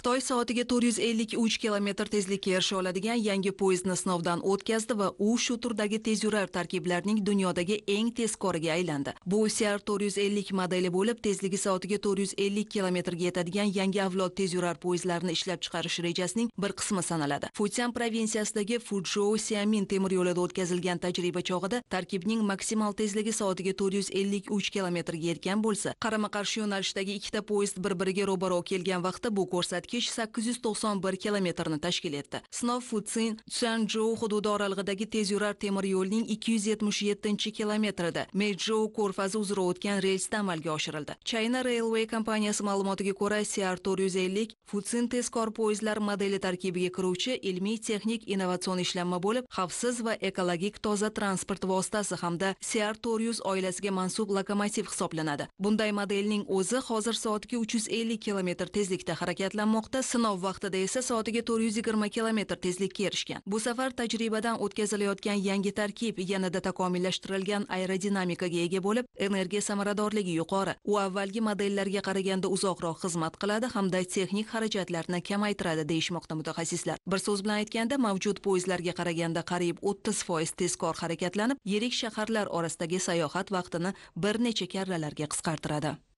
xitoy soatiga 453 kilometr tezlikka erisha oladigan yangi poyezdni sinovdan o'tkazdi va u shu turdagi tezyurar tarkiblarning dunyodagi eng tezkoriga aylandi bu cr 450 modeli bo'lib tezligi soatiga 450 kilometrga yetadigan yangi avlod tezyurar poyezdlarini ishlab chiqarish rejasining bir qismi sanaladi futyan provinsiyasidagi fuchjou siamin temir yo'lida o'tkazilgan tajriba chog'ida tarkibning maksimal tezligi soatiga 453 kilometrga yetgan bo'lsa qarama qarshi yo'nalishdagi ikkita poyezd bir biriga ro'baro kelgan vaqtda bu ko'rsatkich sakkiz yuz to'qson bir kilometrni tashkil etdi. Sinov Futsin sanjou hududi oralig'idagi tezyurar temir yo'lning ikki yuz yetmish yettinchi kilometrida Meizhou ko'rfazi uzra o'tgan relsda amalga oshirildi. China Railway kompaniyasi ma'lumotiga ko'ra, cr ellik Futsin tezkor poyezdlar modeli tarkibiga kiruvchi ilmiy texnik innovatsion ishlanma bo'lib, xavfsiz va ekologik toza transport vositasi hamda cr yuz oilasiga mansub lokomotiv hisoblanadi. Bunday modelning o'zi hozir soatiga uch yuz ellik kilometr tezlikda harakatlanmoqda. qilmoqda sinov vaqtida esa soatiga 420 kilometr tezlikka erishgan bu safar tajribadan o'tkazilayotgan yangi tarkib yanada takomillashtirilgan aerodinamikaga ega bo'lib energiya samaradorligi yuqori u avvalgi modellarga qaraganda uzoqroq xizmat qiladi hamda texnik xarajatlarni kamaytiradi deyishmoqda mutaxassislar bir so'z bilan aytganda mavjud poyezdlarga qaraganda qariyb 30 foiz tezkor harakatlanib yirik shaharlar orasidagi sayohat vaqtini bir necha karralarga qisqartiradi